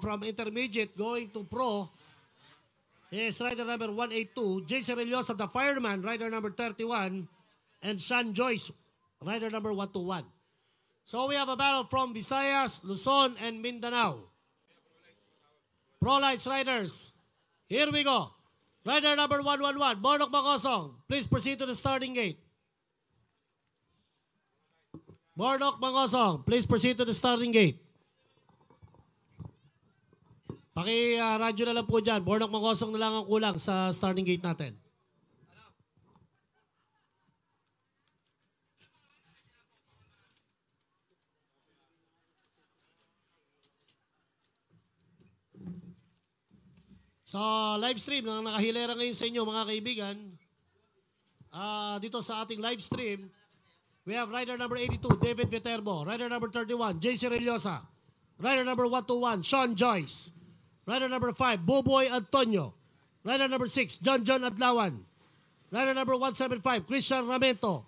from intermediate going to pro. is rider number 182, Jason Serillosa, the fireman, rider number 31, and Sean Joyce, rider number 121. So we have a battle from Visayas, Luzon, and Mindanao. Pro Lights Riders, here we go. Rider number 111, Bonok Mangosong, please proceed to the starting gate. Bonok Mangosong, please proceed to the starting gate. Paki-radyo uh, na lang po dyan. Bornok Makosong na lang ang kulang sa starting gate natin. Sa live stream na nakahilera ngayon sa inyo mga kaibigan, uh, dito sa ating live stream, we have rider number 82, David Viterbo. Rider number 31, JC Reliosa. Rider number 121, Sean Joyce. Rider number 5, Buboy Antonio. Rider number 6, John John Adlawan. Rider number 175, Christian Ramento.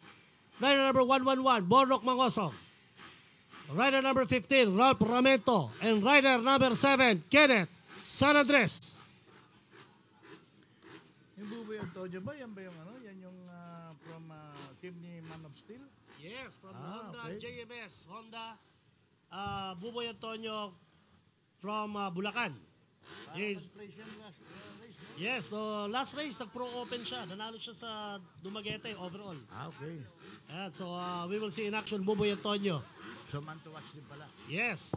Rider number 111, Borok Mangosong. Rider number 15, Ralph Ramento. And rider number 7, Kenneth San Andres. Yung Buboy Antonio ba? Yan ba yung ano? Yan yung uh, from uh, team ni Man of Steel? Yes, from ah, Honda okay. JMS. Honda, uh, Buboy Antonio from uh, Bulacan. Yes. Yes, no, last race nag-pro open siya. Nanalo siya sa Dumaguete overall. Ah, okay. Ayan, so uh, we will see in action Buboy Antonio. So man to watch din pala. Yes.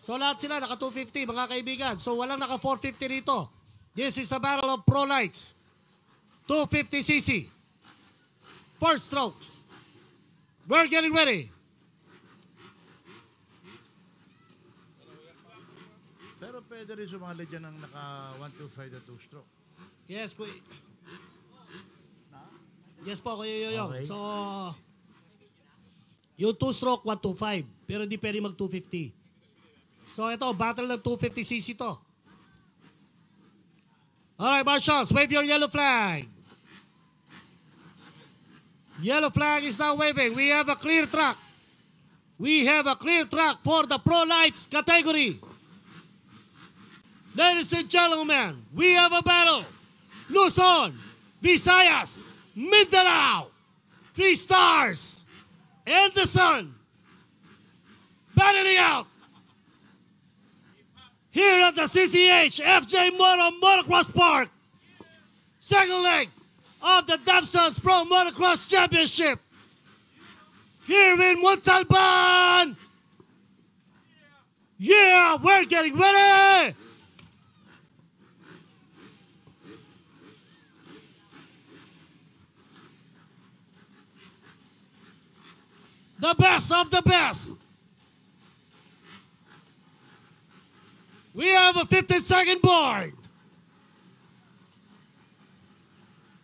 So lahat sila naka 250 mga kaibigan. So walang naka 450 rito. This is a battle of pro lights. 250cc. Four strokes. We're getting ready. pwede rin sumali dyan ng naka 125 na 2 stroke Yes, kuya. Yes po, Kuya Yoyong. Okay. So, yung two-stroke, 125. Pero hindi pwede mag 250. So, ito, battle ng 250cc to. Alright, marshals, wave your yellow flag. Yellow flag is now waving. We have a clear track. We have a clear track for the pro-lights category. Ladies and gentlemen, we have a battle. Luzon, Visayas, Mindanao. Three stars and the sun battling out here at the CCH FJ Moto Motocross Park. Second leg of the Dabsons Pro Motocross Championship here in Montalban. Yeah, we're getting ready. the best of the best. We have a 15 second board.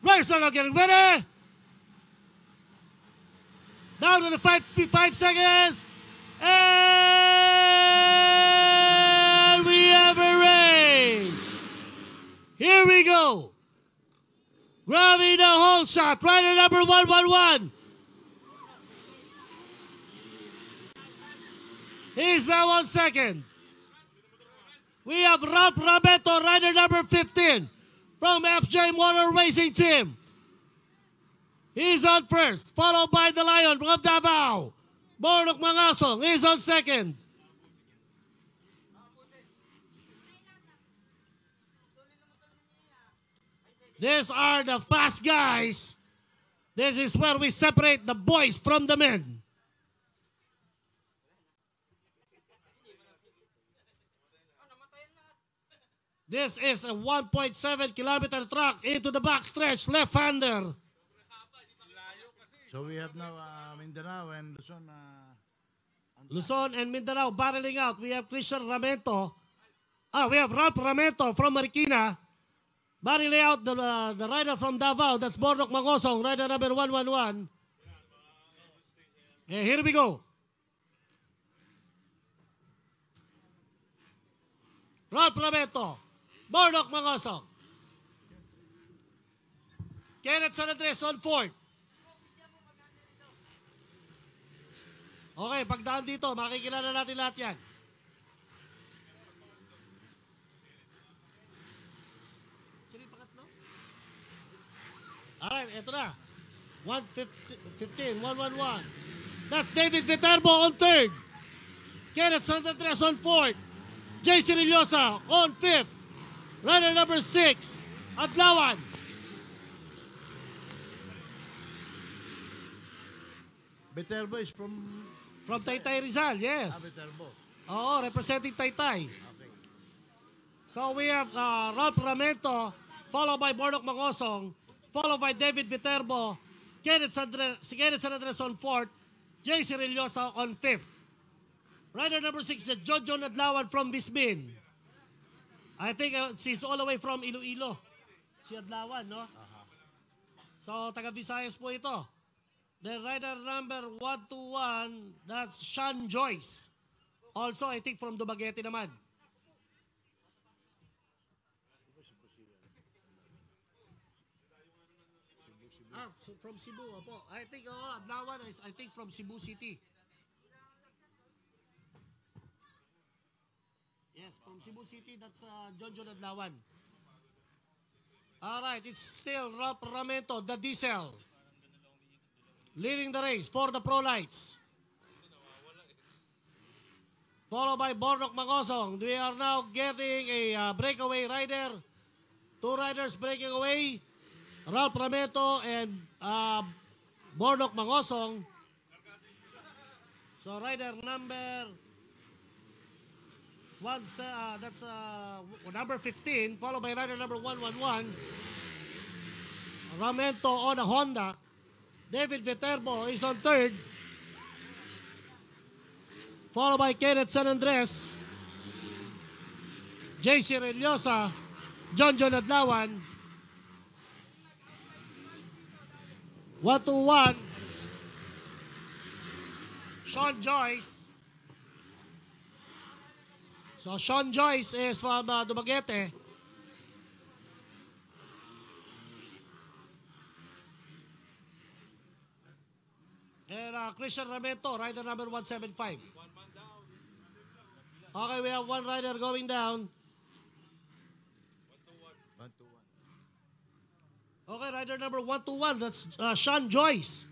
Racer are getting ready. Down to the five, five seconds. And we have a race. Here we go. Grabbing the whole shot. Rider number 111. He's there one second. We have Rob Rabeto, rider number 15 from FJ Motor Racing Team. He's on first, followed by the Lion from Davao. of Mangasong He's on second. These are the fast guys. This is where we separate the boys from the men. This is a 1.7 kilometer track into the backstretch, left-hander. So we have now uh, Mindanao and Luzon. Uh, Luzon and Mindanao barreling out. We have Christian Ramento. Ah, we have Ralph Ramento from Marikina. Barreling out the, uh, the rider from Davao. That's Bornok Mangosong, rider number 111. Okay, here we go. Ralph Ramento. Murdoch Mangosong. Kenneth San Andres on fourth. Okay, pagdaan dito, makikilala natin lahat yan. Alright, ito na. 115, 111. That's David Viterbo on third. Kenneth San Andres on fourth. Jason Iliosa on fifth. Runner number 6, Adlawan. Beterbo is from... From Taytay Rizal, yes. Ah, Beterbo. Oo, representing Taytay. Okay. So we have uh, Ralph Ramento, followed by Bornok Mangosong, followed by David Viterbo, Kenneth Sandre, si Kenneth San Andres on fourth, Jay Cirillosa on fifth. Rider number six, Jojo Nadlawan from Bisbin. I think uh, she's all the way from Iloilo. Si Adlawan, no? Uh-huh. So, taga Visayas po ito. The rider number 121, that's Sean Joyce. Also, I think from Dumaguete naman. Ah, from Cebu, opo. I think, oh, Adlawan is, I think, from Cebu City. Yes, from Cebu City, that's uh, Jojo Nadlawan. All right, it's still Rob Ramento, the diesel. Leading the race for the Pro Lights. Followed by Bornok Magosong. We are now getting a uh, breakaway rider. Two riders breaking away. Ralph Ramento and uh, Bornok Mangosong. So rider number Once, uh, ah, that's uh, number 15, followed by rider number 111, Ramento on a Honda. David Viterbo is on third. Followed by Kenneth San Andres, JC Reliosa, John John Adlawan, 121, Sean Joyce, So Sean Joyce is from uh, Dumaguete. And uh, Christian Ramento, rider number 175. Okay, we have one rider going down. Okay, rider number 121, that's uh, Sean Joyce.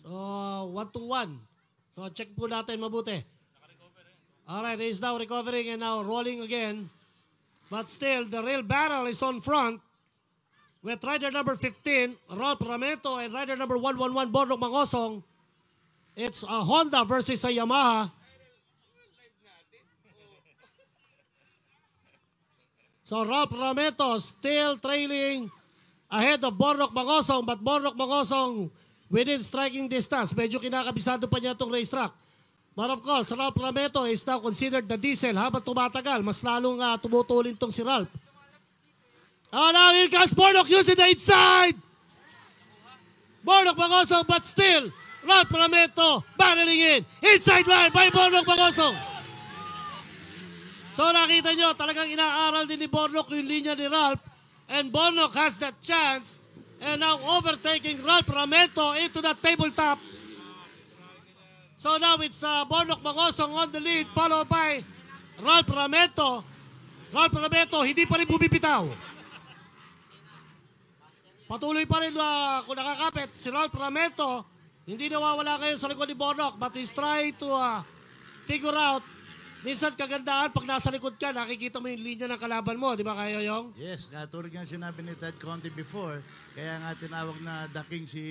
So, 121. So, check po natin mabuti. All right, he's now recovering and now rolling again. But still, the real battle is on front with rider number 15, Ralph Ramento, and rider number 111, Borlog Mangosong. It's a Honda versus a Yamaha. So Ralph Ramento still trailing ahead of Borlog Mangosong, but Borlog Mangosong within striking distance. Medyo kinakabisado pa niya itong racetrack. But of course, Ralph Rameto is now considered the diesel habang tumatagal. Mas lalong uh, tumutulin tong si Ralph. Oh, now here comes Bornok using the inside. Bornok Bagosong, but still Ralph Rameto barreling in. Inside line by Bornok Bagosong! So nakita nyo, talagang inaaral din ni Bornok yung linya ni Ralph. And Bornok has that chance. And now overtaking Ralph Rameto into the tabletop. So now it's uh, Bonok Mangosong on the lead, followed by Ralph Rameto. Ralph Rameto, hindi pa rin bumibitaw. Patuloy pa rin uh, kung nakakapit si Ralph Rameto. Hindi nawawala kayo sa likod ni Bonok, but he's trying to uh, figure out Minsan kagandaan, pag nasa likod ka, nakikita mo yung linya ng kalaban mo, di ba kayo Yong? Yes, katulad nga sinabi ni Ted Conte before, kaya nga tinawag na daking si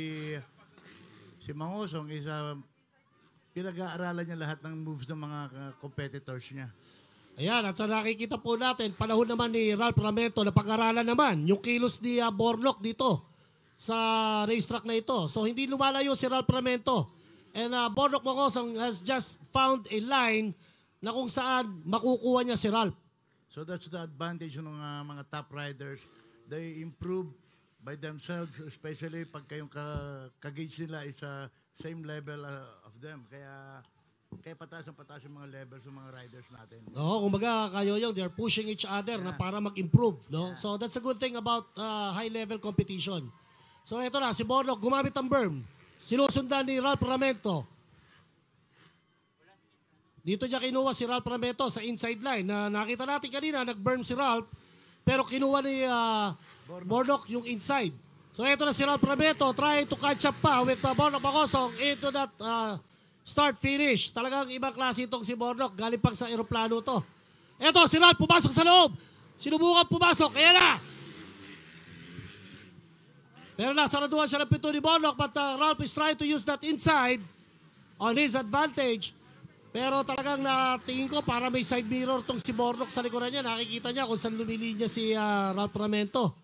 si Mangusong is a pinag-aaralan niya lahat ng moves ng mga competitors niya. Ayan, at sa nakikita po natin, panahon naman ni Ralph Ramento napag aralan naman yung kilos ni uh, Borlock dito sa racetrack na ito. So hindi lumalayo si Ralph Ramento. And uh, Borlock Mongosong has just found a line na kung saan makukuha niya si Ralph. So that's the advantage ng uh, mga top riders. They improve by themselves, especially pag kayong ka- kagage nila is uh, same level uh, them. Kaya kaya pataas ang patas yung mga levels ng mga riders natin. No, kumbaga kayoyong they're pushing each other yeah. na para mag-improve, no? Yeah. So that's a good thing about uh, high level competition. So ito na si Bornok gumamit ng berm. Sinusundan ni Ralph Ramento. Dito niya kinuha si Ralph Ramento sa inside line na nakita natin kanina nag-berm si Ralph pero kinuha ni uh, Bornok. Bornok yung inside. So ito na si Ralph Rabeto trying to catch up pa with the uh, Bornok Pangosong into that uh, start-finish. Talagang ibang klase itong si Bornok. Galing pang sa aeroplano to. Ito, si Ralph pumasok sa loob. Sinubukan pumasok. Ayan na! Pero nasaraduhan siya ng pito ni Bornok but uh, Ralph is trying to use that inside on his advantage. Pero talagang natingin ko para may side mirror tong si Bornok sa likuran niya. Nakikita niya kung saan lumilinya si uh, Ralph Ramento.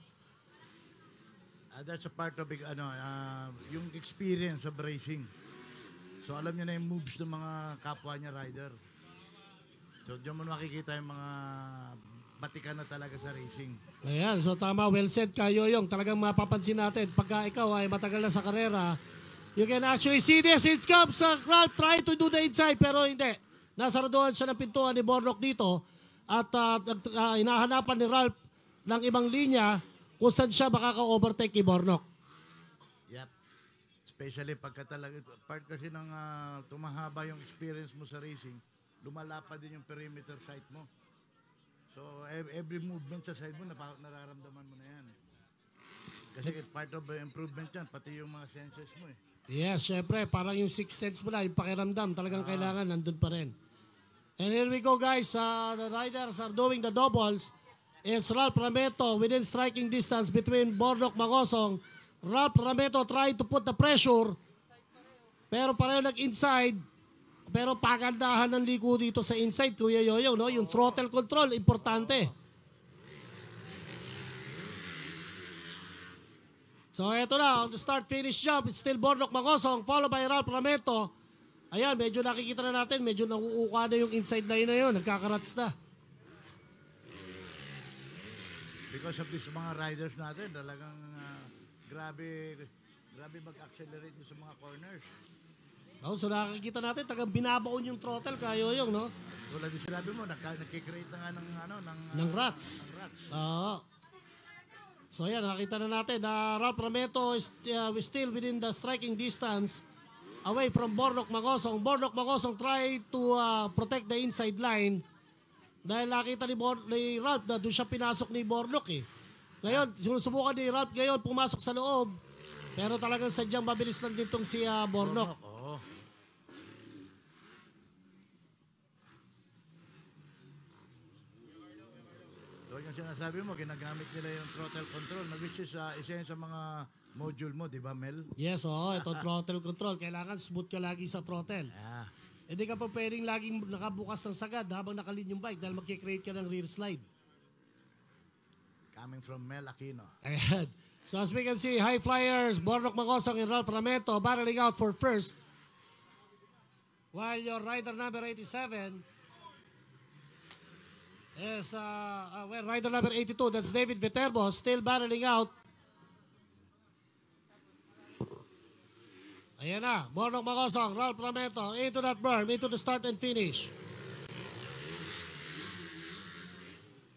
Uh, that's a part of uh, ano, uh, yung experience of racing. So alam niya na yung moves ng mga kapwa niya rider. So diyan mo makikita yung mga batikan na talaga sa racing. Ayan, so tama, well said kayo yung talagang mapapansin natin pagka ikaw ay matagal na sa karera, you can actually see this, it comes sa uh, crowd, try to do the inside, pero hindi. Nasaraduhan siya ng pintuan ni Bornok dito at uh, uh, hinahanapan ni Ralph ng ibang linya kung saan siya makaka-overtake ni Bornok. Yep. Especially pagka talaga, part kasi ng uh, ah, tumahaba yung experience mo sa racing, lumalapa din yung perimeter sight mo. So every movement sa side mo, nararamdaman mo na yan. Eh. Kasi part of improvement yan, pati yung mga senses mo eh. Yes, syempre, parang yung sixth sense mo na, yung pakiramdam, talagang ah. kailangan, nandun pa rin. And here we go guys, uh, the riders are doing the doubles. It's Ralph Rameto within striking distance between Bornok Magosong. Ralph Rameto tried to put the pressure. Pero pareho nag-inside. Pero pagandahan ng liko dito sa inside, Kuya Yoyo, no? yung throttle control, importante. So ito na, on the start-finish jump, it's still Bornok Magosong, followed by Ralph Rameto. Ayan, medyo nakikita na natin, medyo nauuka na yung inside line na yun, nagkakarats na. because of this mga riders natin, talagang uh, grabe grabe mag-accelerate sa mga corners. Oh, so nakakita natin, tagang binabaon yung throttle kayo yung, no? Tulad din sinabi mo, nagkikreate na nga ng, ano, ng, ah, ng uh, rats. Ng rats. Oo. So ayan, nakita na natin na Ralph Rameto is uh, still within the striking distance away from Bornok Magosong. Bornok Magosong try to uh, protect the inside line. Dahil nakita ni, Bor- ni Ralph na doon siya pinasok ni Bornok eh. Ngayon, sinusubukan ni Ralph ngayon pumasok sa loob. Pero talagang sadyang mabilis lang din tong si ah, Bornok. Oo. Tulad yung sinasabi mo, ginagamit nila yung throttle control na which is ah, isa yun sa mga module mo, di ba Mel? Yes, oo. Oh, ito throttle control. Kailangan smooth ka lagi sa throttle. Ah. Hindi ka pa pwedeng laging nakabukas ng sagad habang nakalin yung bike dahil magkikreate ka ng rear slide. Coming from Mel Aquino. Ayan. So as we can see, high flyers, Bornok Magosong and Ralph Ramento barreling out for first. While your rider number 87 is, uh, uh, well, rider number 82, that's David Viterbo, still barreling out Ayan na. Mornong Makosong, Ralph Prometo, into that berm, into the start and finish.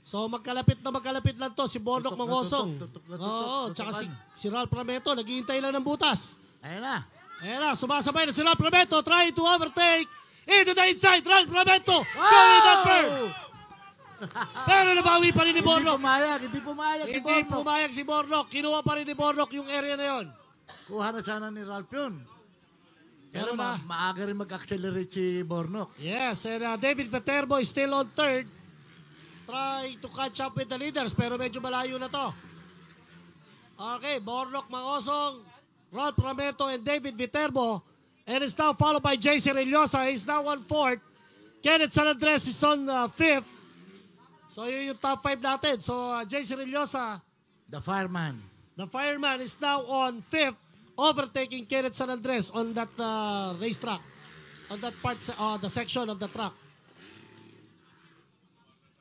So magkalapit na magkalapit lang to si Bonok Mangosong. Tutok, tutok, Oo, tsaka si, si Ralph Ramento, naghihintay lang ng butas. Ayan na. Ayan na, sumasabay na si Ralph Ramento, trying to overtake. Into the inside, Ralph Ramento, wow! going that bird. Pero nabawi pa rin ni Bornok. Hindi pumayag, hindi pumayag si Bornok. Hindi pumayag si Bornok. Kinuha pa rin ni Bornok yung area na yon. Kuha na sana ni Ralph yun. Pero ma- maaga rin mag-accelerate si Bornok. Yes, and uh, David Viterbo is still on third. Trying to catch up with the leaders pero medyo malayo na to. Okay, Bornok Mangosong, Ralph Rameto, and David Viterbo. And it's now followed by JC Reliosa. He's now on fourth. Kenneth San Andres is on uh, fifth. So yun yung top five natin. So uh, JC Reliosa, The fireman. The fireman is now on 5 overtaking Kenneth San Andres on that uh, racetrack, on that part, uh, the section of the track.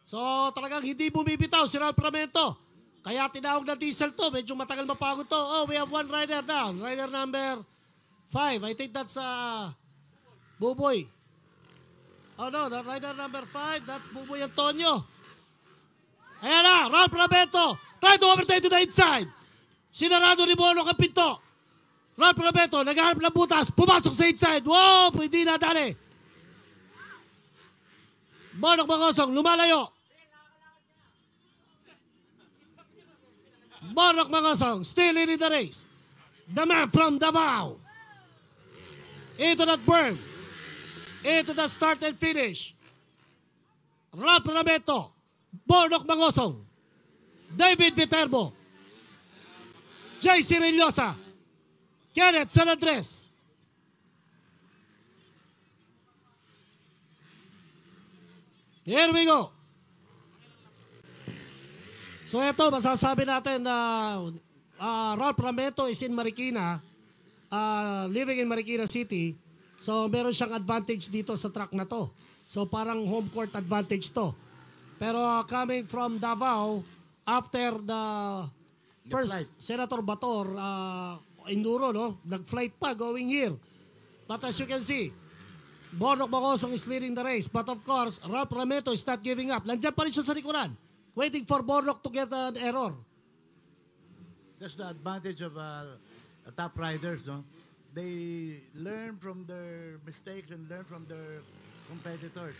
So talagang hindi bumibitaw si Ralph Ramento. Kaya tinawag na diesel to. Medyo matagal mapagod to. Oh, we have one rider down. Rider number 5. I think that's uh, Buboy. Oh no, the rider number 5, that's Buboy Antonio. Ayan na, Ralph Ramento. Try to overtake to the inside. Sinarado ni Bonong ang pinto. Ralph Roberto, naghahanap ng butas. Pumasok sa inside. Wow! Hindi na dali. Bonong Mangosong, lumalayo. Bonok Mangosong, still in the race. The man from Davao. Into that burn. Into that start and finish. Ralph Roberto. Bonok Mangosong, David Viterbo. JC Rellosa, Kenneth San Andres, Here we go. So ito, masasabi natin na uh, Ralph Rameto is in Marikina, uh, living in Marikina City. So meron siyang advantage dito sa track na to. So parang home court advantage to. Pero uh, coming from Davao, after the First, flight. Senator Bator, uh, Enduro, no? Nag-flight pa going here. But as you can see, Bonok Bacosong is leading the race. But of course, Ralph Rameto is not giving up. Nandiyan pa rin siya sa likuran, waiting for Bonok to get an error. That's the advantage of uh, top riders, no? They learn from their mistakes and learn from their competitors.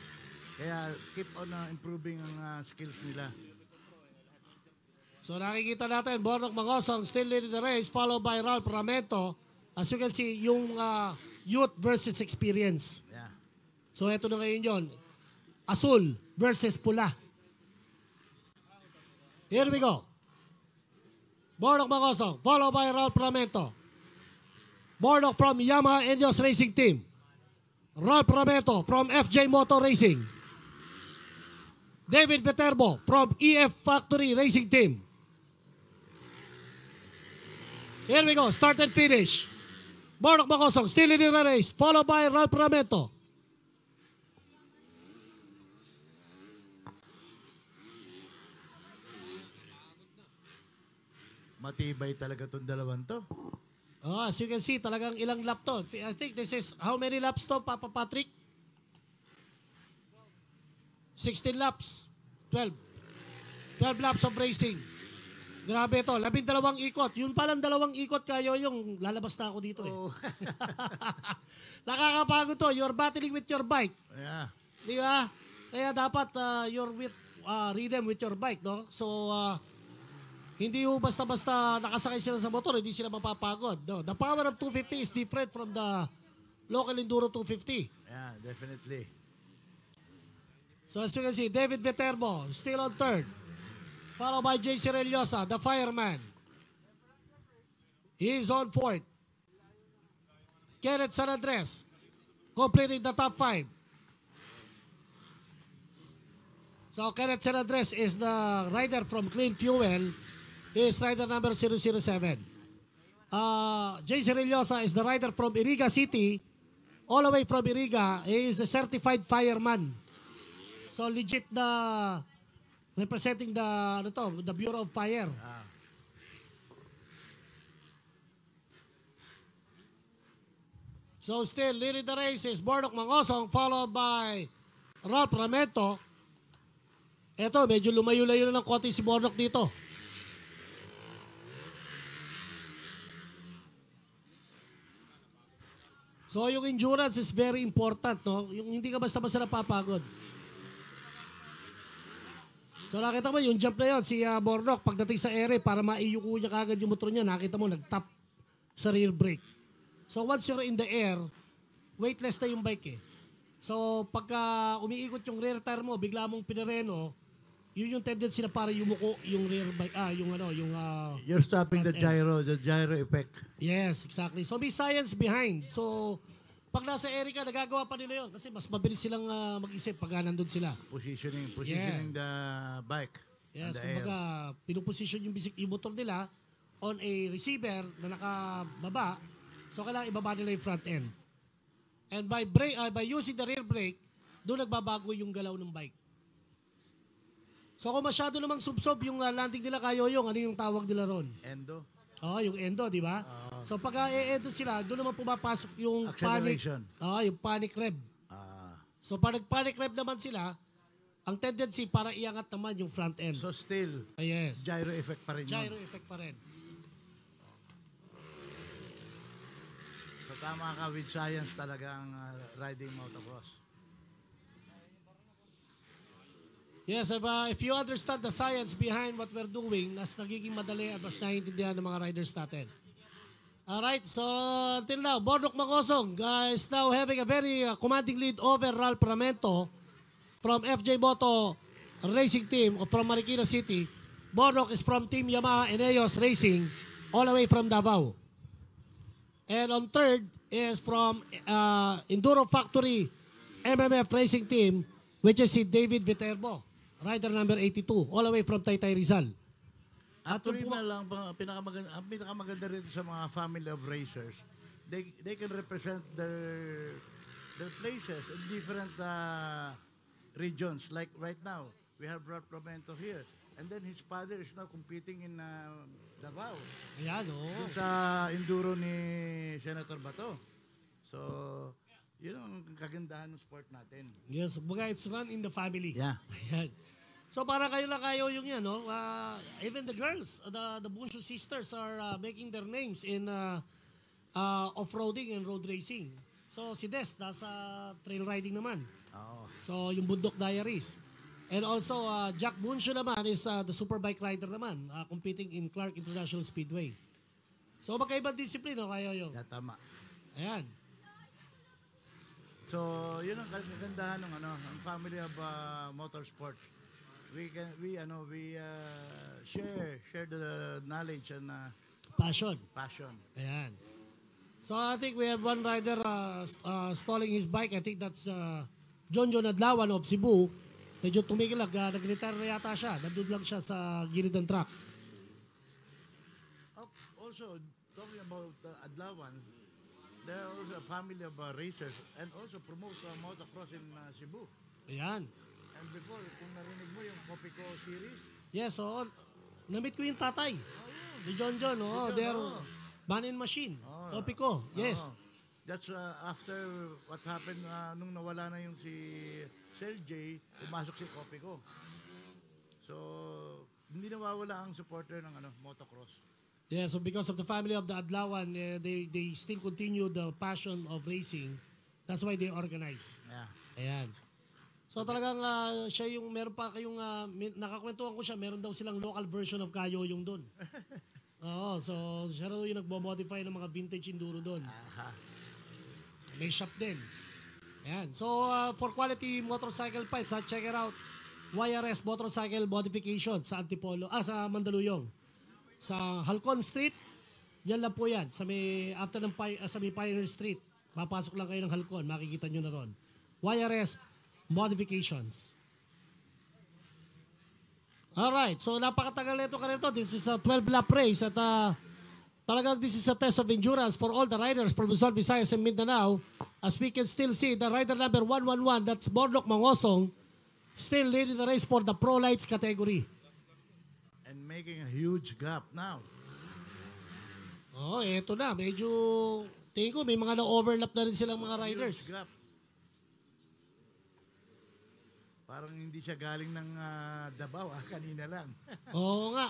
Kaya keep on uh, improving ang uh, skills nila. So nakikita natin, Bornok Mangosong still leading the race, followed by Ralph Ramento. As you can see, yung uh, youth versus experience. Yeah. So ito na ngayon yon Asul versus pula. Here we go. Bornok Mangosong, followed by Ralph Ramento. Bornok from Yamaha Indios Racing Team. Ralph Ramento from FJ Motor Racing. David Viterbo from EF Factory Racing Team. Here we go. Start and finish. Borok Bakosong, still in the race, followed by Ralph Ramento. Matibay talaga tong dalawang to. Oh, as you can see, talagang ilang lap to. I think this is, how many laps to, Papa Patrick? 16 laps. 12. 12 laps of racing. Grabe to, labing dalawang ikot. Yun palang dalawang ikot kayo yung lalabas na ako dito eh. Oh. Nakakapagod to, you're battling with your bike. Yeah. Di ba? Kaya dapat uh, you're with uh, rhythm with your bike, no? So, uh, hindi ho basta-basta nakasakay sila sa motor, hindi sila mapapagod. No? The power of 250 is different from the local enduro 250. Yeah, definitely. So as you can see, David Viterbo, still on third. Followed by Jay Cirillosa, the fireman. He's on point. Kenneth San Andres, completing the top five. So Kenneth San Andres is the rider from Clean Fuel. He's rider number 007. Uh, Jay Cirillosa is the rider from Iriga City. All the way from Iriga, he is a certified fireman. So legit na representing the ano to, the Bureau of Fire. Ah. So still, leading the race is Bordok Mangosong followed by Ralph Ramento. Eto, medyo lumayo-layo na ng konti si Bordok dito. So yung endurance is very important, no? Yung hindi ka basta-basta napapagod. So nakita mo yung jump na yun, si uh, ah, Bornok, pagdating sa ere, para maiyuko niya kagad yung motor niya, nakita mo, nag-tap sa rear brake. So once you're in the air, weightless na yung bike eh. So pagka umiikot yung rear tire mo, bigla mong pinareno, yun yung tendency na para yumuko yung rear bike, ah, yung ano, yung... Uh, You're stopping the gyro, the gyro effect. Yes, exactly. So may science behind. So pag nasa area nagagawa pa nila yun. Kasi mas mabilis silang ah, mag-isip pag nandun sila. Positioning, positioning the bike. Yes, the air. kumbaga, pinuposition yung, bisik, yung motor nila on a receiver na nakababa. So, kailangan ibaba nila yung front end. And by, bra- ah, by using the rear brake, doon nagbabago yung galaw ng bike. So, kung masyado namang subsob yung ah, landing nila kayo yung, ano yung tawag nila ron? Endo. Oo, oh, ah, yung endo, di ba? Ah, So pagka ah, e-endo sila, doon naman pumapasok yung panic. Acceleration. Ah, yung panic rev. Ah. So pag nag-panic rev naman sila, ang tendency para iangat naman yung front end. So still, Ah, yes. gyro effect pa rin Gyro yun. effect pa rin. So tama ka with science talagang uh, riding motocross. Yes, if, uh, if you understand the science behind what we're doing, nas nagiging madali at mas naiintindihan ng mga riders natin. All right, so until now, Bordok Makosong uh, is now having a very uh, commanding lead over Ralph Pramento from FJ Boto Racing Team from Marikina City. Bordok is from Team Yamaha Eneos Racing all the way from Davao. And on third is from uh, Enduro Factory MMF Racing Team which is si David Viterbo rider number 82, all the way from Taytay Rizal. Actually, na lang, pinakamaganda, ang pinakamaganda rito sa mga family of racers, they, they can represent their, their places in different uh, regions. Like right now, we have Rod Plamento here. And then his father is now competing in uh, Davao. Ayan, oo. Oh. Sa enduro ni Senator Bato. So, yun ang kagandahan ng sport natin. Yes, mga it's run in the family. Yeah. Ayan. So para kayo lang kayo yung yan, no? Uh, even the girls, the, the Bunso sisters are uh, making their names in uh, uh, off-roading and road racing. So si Des, nasa trail riding naman. Oh. So yung Bundok Diaries. And also, uh, Jack Bunso naman is uh, the superbike rider naman, uh, competing in Clark International Speedway. So magkaibang disiplina no, kayo yung? Tama. Ayan. So, yun ang kagandahan ng ano, ang family of uh, motorsports we can we ano we uh, share share the knowledge and uh, passion. Passion. Ayan. So I think we have one rider uh, uh, stalling his bike. I think that's uh, John John Adlawan of Cebu. Medyo tumigil lang. Uh, Nag-retire na yata siya. Nandun lang siya sa gilid ng Track. Also, talking about uh, Adlawan, there are also a family of uh, racers and also promote uh, motocross in uh, Cebu. Ayan. And before, kung narinig mo yung Kopi Ko series? Yes, oo. Namit ko yung tatay. Ayun. Ni John John, oo. Oh, they're oh. Banin Machine. Oh. Kopi Ko, yes. Oh. That's uh, after what happened uh, nung nawala na yung si Sergey, pumasok si Kopi Ko. So, hindi nawawala ang supporter ng ano, motocross. Yeah, so because of the family of the Adlawan, uh, they they still continue the passion of racing. That's why they organize. Yeah. Ayan. So talagang uh, siya yung meron pa kayong uh, ah, nakakwentuhan ko siya, meron daw silang local version of kayo yung doon. Oo, so siya raw yung nagbo-modify ng mga vintage enduro doon. Aha. May shop din. Ayan. So uh, for quality motorcycle pipes, ha, check it out. YRS Motorcycle Modification sa Antipolo, ah sa Mandaluyong. Sa Halcon Street. Diyan lang po 'yan sa may after ng uh, sa may Pioneer Street. Papasok lang kayo ng Halcon, makikita niyo na ron. YRS modifications. Alright, so napakatagal nito ka This is a 12-lap race at uh, talagang this is a test of endurance for all the riders from Luzon, Visayas, and Mindanao. As we can still see, the rider number 111, that's Borlok Mangosong, still leading the race for the Pro Lights category. And making a huge gap now. Oh, eto na. Medyo, tingin ko, may mga na-overlap na rin silang mga riders. Huge gap. Parang hindi siya galing ng ah, Davao, ah, kanina lang. Oo nga.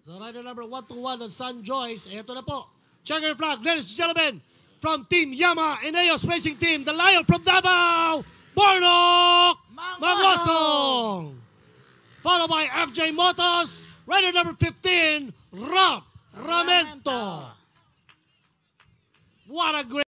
So rider number 121 ng San Joyce, eto na po. Checker flag, ladies and gentlemen, from Team Yama and Eos Racing Team, the Lion from Davao, Bornok Manglosong! Manglosong! Followed by FJ Motos, rider number 15, Rob Ramento. What a great.